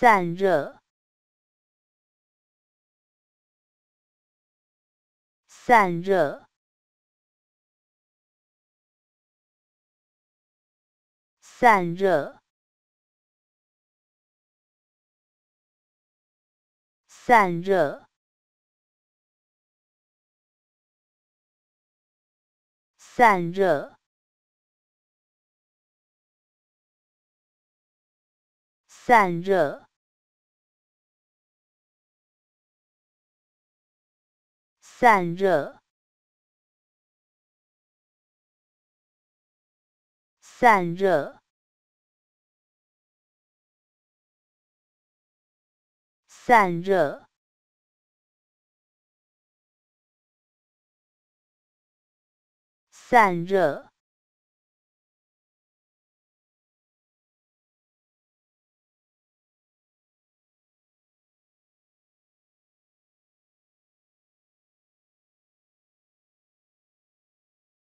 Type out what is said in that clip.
散热，散热，散热，散热，散热，散热。散热，散热，散热，散热。